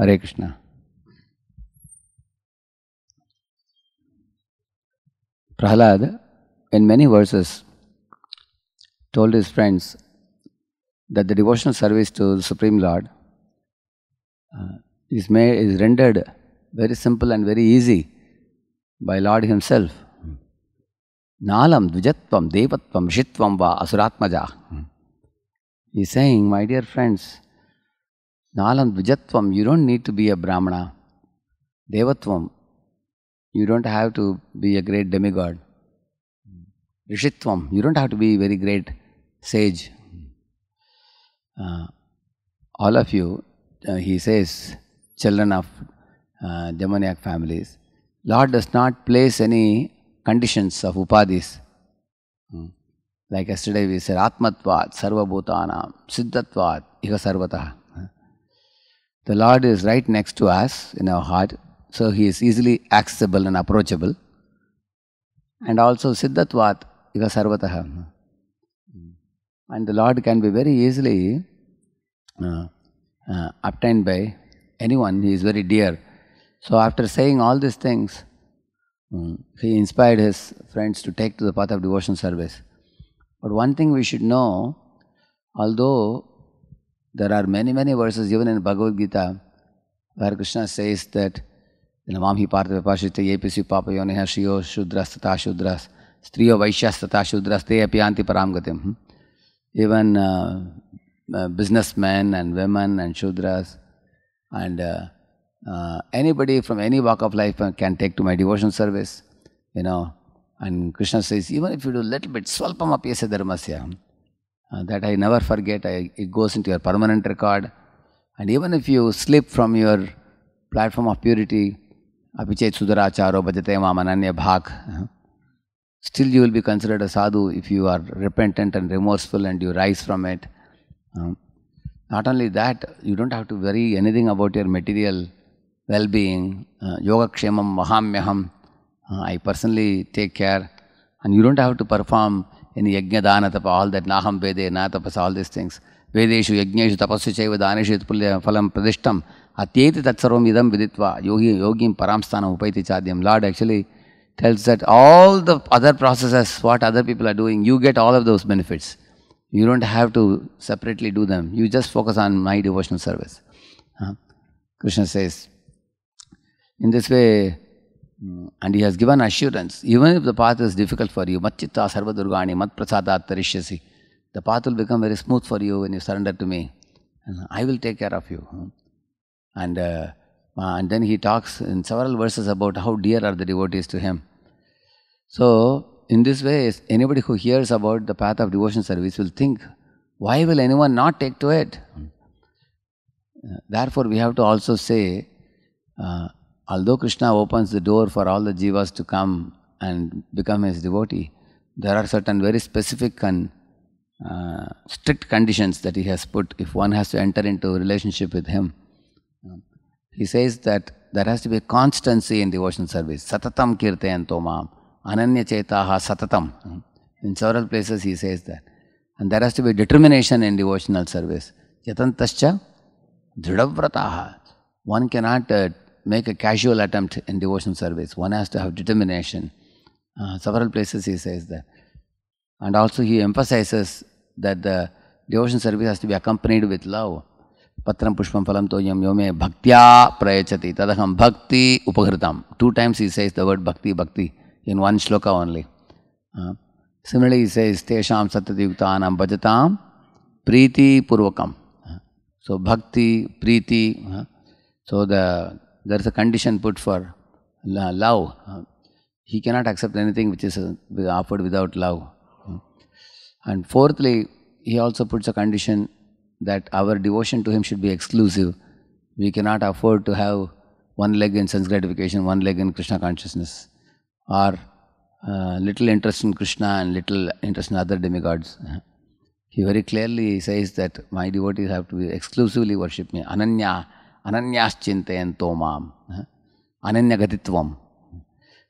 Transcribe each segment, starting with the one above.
Hare Krishna. Prahlad, in many verses, told his friends that the devotional service to the Supreme Lord uh, is, made, is rendered very simple and very easy by Lord Himself. Nalam dvijatvam devatvam shitvam va asuratmaja. Hmm. He's saying, my dear friends, Nalam Vijatvam, you don't need to be a Brahmana. Devatvam, you don't have to be a great demigod. Rishitvam, you don't have to be very great sage. Uh, all of you, uh, he says, children of uh, demoniac families, Lord does not place any conditions of upadis. Hmm. Like yesterday we said, Atmatvat, Sarvabhutanam, Siddhatvat, Iha Sarvataha. The Lord is right next to us in our heart, so He is easily accessible and approachable. And also Siddhatvat, Iva Sarvataha. And the Lord can be very easily uh, uh, obtained by anyone. He is very dear. So after saying all these things, um, he inspired his friends to take to the path of devotion service. But one thing we should know, although there are many, many verses even in Bhagavad Gita where Krishna says that Namamhi Parthavapashita Yepisi yoniha Shriyo Shudras Tata Shudras Striyo Vaishyas Tata Shudras Te Apiyanti Paramgatim hmm? Even uh, uh, businessmen and women and Shudras and uh, uh anybody from any walk of life uh, can take to my devotion service, you know. And Krishna says, even if you do a little bit, swalpam apyase dharmasya, uh, that I never forget. I, it goes into your permanent record. And even if you slip from your platform of purity, apichet sudaracharo bhajate mamananya bhak, uh, still you will be considered a sadhu if you are repentant and remorseful and you rise from it. Um, not only that, you don't have to worry anything about your material well-being. Uh, yoga kshemam mahamyaham. Uh, I personally take care. And you don't have to perform in Yajna, Dana, Tapa, all that, Naham, Vede, Na, Tapas, all these things. Vedeshu, Yajneshu, Tapasya, Chaiva, Daneshu, Pulya, Phalam, Pradishtam, Atyeti, Tatsarom, Idam, Viditva, Yogi, Yogim, Paramsthana, Upaiti, Chadyam. Lord actually tells that all the other processes, what other people are doing, you get all of those benefits. You don't have to separately do them. You just focus on my devotional service. Krishna says, in this way, Mm. And he has given assurance, even if the path is difficult for you, Machitta Sarvadurgani, Matprasadat Tarishyasi, the path will become very smooth for you when you surrender to me. I will take care of you. And, uh, and then he talks in several verses about how dear are the devotees to him. So, in this way, anybody who hears about the path of devotion service will think, why will anyone not take to it? Mm. Uh, therefore, we have to also say, uh, Although Krishna opens the door for all the jivas to come and become his devotee, there are certain very specific and uh, strict conditions that he has put if one has to enter into a relationship with him. He says that there has to be constancy in devotional service. Satatam kirtayanto mam. Ananya chetaha satatam. In several places he says that. And there has to be determination in devotional service. Yatantascha dhridavratah. One cannot uh, make a casual attempt in devotional service. One has to have determination. Uh, several places he says that. And also he emphasizes that the devotional service has to be accompanied with love. Patram Pushpam Phalam Toyam Yome Bhaktya Prayachati Tadaham Bhakti Upagritam. Two times he says the word Bhakti Bhakti in one shloka only. Uh, similarly, he says Tesham Satyadiyuktanam Bhajatam Preeti Purvakam. Uh, so Bhakti, Preeti. Uh, so the there is a condition put for love. He cannot accept anything which is offered without love. And fourthly, he also puts a condition that our devotion to him should be exclusive. We cannot afford to have one leg in sense gratification, one leg in Krishna consciousness, or uh, little interest in Krishna and little interest in other demigods. He very clearly says that my devotees have to be exclusively worship me, ananya, ananyaschintayanto ananyagatitvam.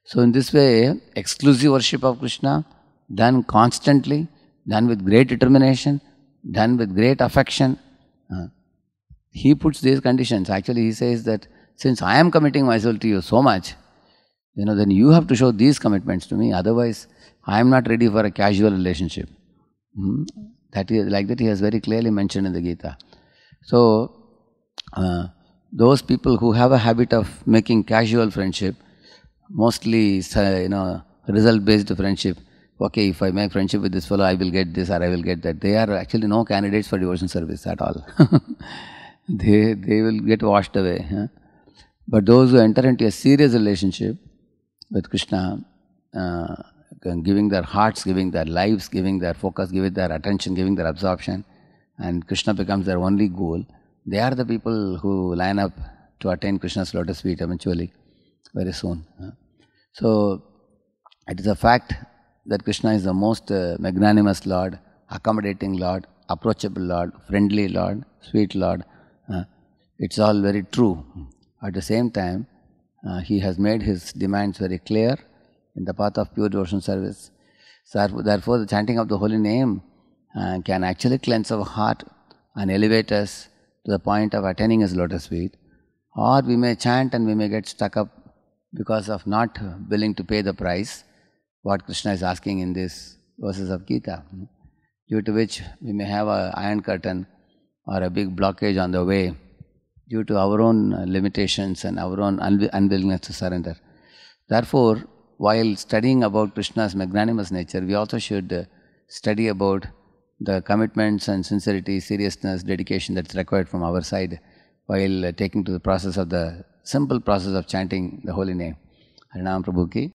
So in this way, exclusive worship of Krishna, done constantly, done with great determination, done with great affection. he puts these conditions. Actually, he says that since I am committing myself to you so much, you know, then you have to show these commitments to me. Otherwise, I am not ready for a casual relationship. Hmm? That is like that. He has very clearly mentioned in the Gita. So. Uh, those people who have a habit of making casual friendship, mostly uh, you know result-based friendship. Okay, if I make friendship with this fellow, I will get this or I will get that. They are actually no candidates for devotion service at all. they they will get washed away. Huh? But those who enter into a serious relationship with Krishna, uh, giving their hearts, giving their lives, giving their focus, giving their attention, giving their absorption, and Krishna becomes their only goal they are the people who line up to attain Krishna's lotus feet eventually, very soon. So, it is a fact that Krishna is the most uh, magnanimous Lord, accommodating Lord, approachable Lord, friendly Lord, sweet Lord. it's all very true. At the same time, uh, he has made his demands very clear in the path of pure devotion service. therefore, the chanting of the holy name uh, can actually cleanse our heart and elevate us to the point of attaining his lotus feet, or we may chant and we may get stuck up because of not willing to pay the price, what Krishna is asking in these verses of Gita, hmm, due to which we may have an iron curtain or a big blockage on the way due to our own limitations and our own unwillingness to surrender. Therefore, while studying about Krishna's magnanimous nature, we also should study about the commitments and sincerity, seriousness, dedication that's required from our side while uh, taking to the process of the simple process of chanting the holy name. Harinam Prabhu ki.